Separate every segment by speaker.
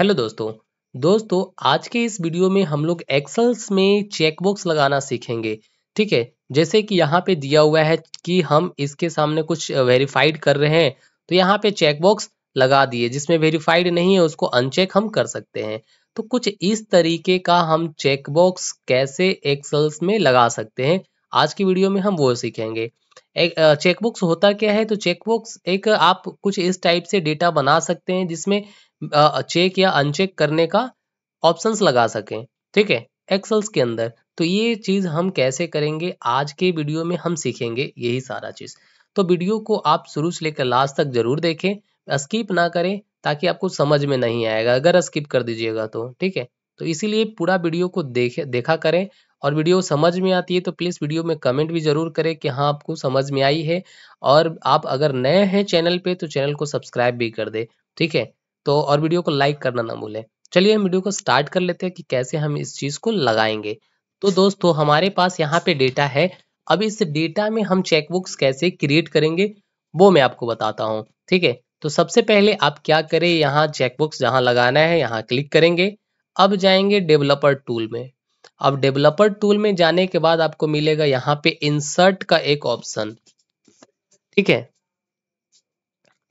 Speaker 1: hello दोस्तों दोस्तों आज के इस वीडियो में हम लोग एक्सल्स में चेकबॉक्स लगाना सीखेंगे ठीक है जैसे कि यहाँ पे दिया हुआ है कि हम इसके सामने कुछ वेरीफाइड कर रहे हैं तो यहाँ पे चेकबॉक्स लगा दिए जिसमें वेरीफाइड नहीं है उसको अनचेक हम कर सकते हैं तो कुछ इस तरीके का हम चेकबॉक्स कैसे एक्सल्स में लगा सकते हैं आज की वीडियो में हम वो सीखेंगे एक चेकबुक्स होता क्या है तो चेकबुक्स एक आप कुछ इस टाइप से डेटा बना सकते हैं जिसमें चेक या अनचेक करने का ऑप्शंस लगा सकें ठीक है एक्सल्स के अंदर तो ये चीज़ हम कैसे करेंगे आज के वीडियो में हम सीखेंगे यही सारा चीज़ तो वीडियो को आप शुरू से लेकर लास्ट तक जरूर देखें स्किप ना करें ताकि आपको समझ में नहीं आएगा अगर स्किप कर दीजिएगा तो ठीक है तो इसीलिए पूरा वीडियो को देखे देखा करें और वीडियो समझ में आती है तो प्लीज़ वीडियो में कमेंट भी ज़रूर करें कि हाँ आपको समझ में आई है और आप अगर नए हैं चैनल पे तो चैनल को सब्सक्राइब भी कर दे ठीक है तो और वीडियो को लाइक करना ना भूलें चलिए हम वीडियो को स्टार्ट कर लेते हैं कि कैसे हम इस चीज़ को लगाएंगे तो दोस्तों हमारे पास यहाँ पे डेटा है अब इस डेटा में हम चेकबुक्स कैसे क्रिएट करेंगे वो मैं आपको बताता हूँ ठीक है तो सबसे पहले आप क्या करें यहाँ चेकबुक्स जहाँ लगाना है यहाँ क्लिक करेंगे अब जाएंगे डेवलपर टूल में अब डेवलपर टूल में जाने के बाद आपको मिलेगा यहां पे इंसर्ट का एक ऑप्शन ठीक है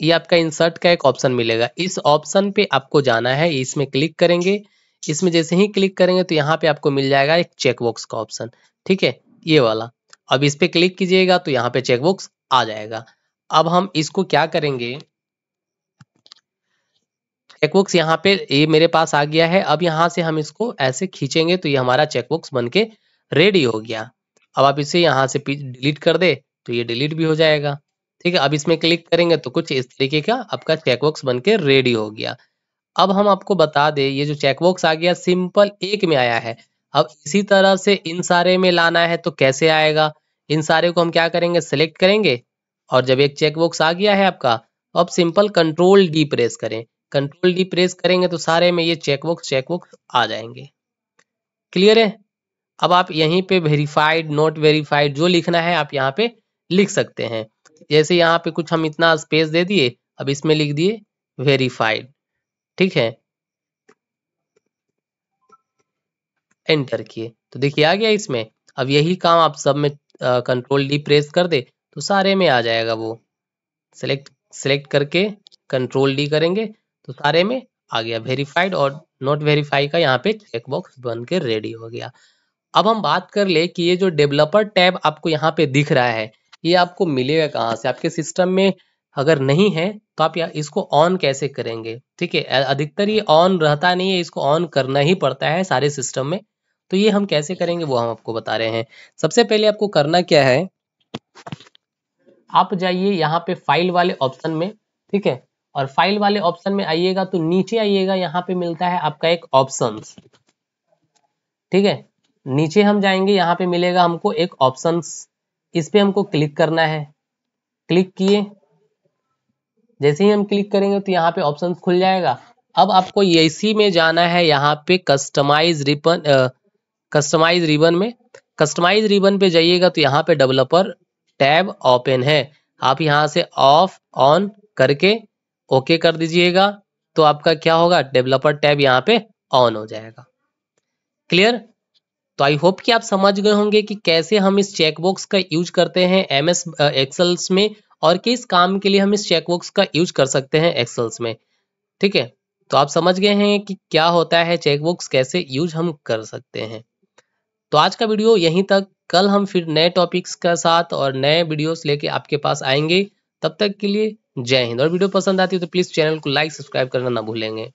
Speaker 1: ये आपका इंसर्ट का एक ऑप्शन मिलेगा इस ऑप्शन पे आपको जाना है इसमें क्लिक करेंगे इसमें जैसे ही क्लिक करेंगे तो यहाँ पे आपको मिल जाएगा एक चेकबॉक्स का ऑप्शन ठीक है ये वाला अब इस पे क्लिक कीजिएगा तो यहाँ पे चेकबॉक्स आ जाएगा अब हम इसको क्या करेंगे चेकबुक्स यहाँ पे ये मेरे पास आ गया है अब यहाँ से हम इसको ऐसे खींचेंगे तो ये हमारा चेकबुक्स बन के रेडी हो गया अब आप इसे यहाँ से डिलीट कर दे तो ये डिलीट भी हो जाएगा ठीक है अब इसमें क्लिक करेंगे तो कुछ इस तरीके का आपका चेकबॉक्स बन के रेडी हो गया अब हम आपको बता दें ये जो चेकबॉक्स आ गया सिंपल एक में आया है अब इसी तरह से इन सारे में लाना है तो कैसे आएगा इन सारे को हम क्या करेंगे सेलेक्ट करेंगे और जब एक चेकबॉक्स आ गया है आपका अब सिंपल कंट्रोल डी प्रेस करें कंट्रोल डी प्रेस करेंगे तो सारे में ये चेकबॉक्स चेकबॉक्स आ जाएंगे क्लियर है अब आप यहीं पे वेरीफाइड नॉट वेरीफाइड जो लिखना है आप यहाँ पे लिख सकते हैं जैसे यहाँ पे कुछ हम इतना स्पेस दे दिए अब इसमें लिख दिए वेरीफाइड ठीक है एंटर किए तो देखिए आ गया इसमें अब यही काम आप सब में कंट्रोल डी प्रेस कर दे तो सारे में आ जाएगा वो सेलेक्ट सेलेक्ट करके कंट्रोल डी करेंगे तो सारे में आ गया वेरीफाइड और नॉट वेरीफाई का यहाँ पे चेकबॉक्स बन के रेडी हो गया अब हम बात कर ले कि ये जो डेवलपर टैब आपको यहाँ पे दिख रहा है ये आपको मिलेगा कहाँ से आपके सिस्टम में अगर नहीं है तो आप इसको ऑन कैसे करेंगे ठीक है अधिकतर ये ऑन रहता नहीं है इसको ऑन करना ही पड़ता है सारे सिस्टम में तो ये हम कैसे करेंगे वो हम आपको बता रहे हैं सबसे पहले आपको करना क्या है आप जाइए यहाँ पे फाइल वाले ऑप्शन में ठीक है और फाइल वाले ऑप्शन में आइएगा तो नीचे आइएगा यहाँ पे मिलता है आपका एक ऑप्शन ठीक है नीचे हम जाएंगे यहाँ पे मिलेगा हमको एक ऑप्शन इस पे हमको क्लिक करना है क्लिक किए जैसे ही हम क्लिक करेंगे तो यहाँ पे ऑप्शन खुल जाएगा अब आपको इसी में जाना है यहाँ पे कस्टमाइज रिबन कस्टमाइज रिबन में कस्टमाइज रिबन पे जाइएगा तो यहाँ पे डेवलपर टैब ओपन है आप यहाँ से ऑफ ऑन करके ओके कर दीजिएगा तो आपका क्या होगा डेवलपर टैब यहाँ पे ऑन हो जाएगा क्लियर तो आई होप कि आप समझ गए होंगे कि कैसे हम इस चेकबॉक्स का यूज करते हैं एम एस एक्सल्स में और किस काम के लिए हम इस चेकबॉक्स का यूज कर सकते हैं एक्सल्स में ठीक है तो आप समझ गए हैं कि क्या होता है चेकबॉक्स कैसे यूज हम कर सकते हैं तो आज का वीडियो यहीं तक कल हम फिर नए टॉपिक्स के साथ और नए वीडियोस लेके आपके पास आएंगे तब तक के लिए जय हिंद और वीडियो पसंद आती है तो प्लीज चैनल को लाइक सब्सक्राइब करना ना भूलेंगे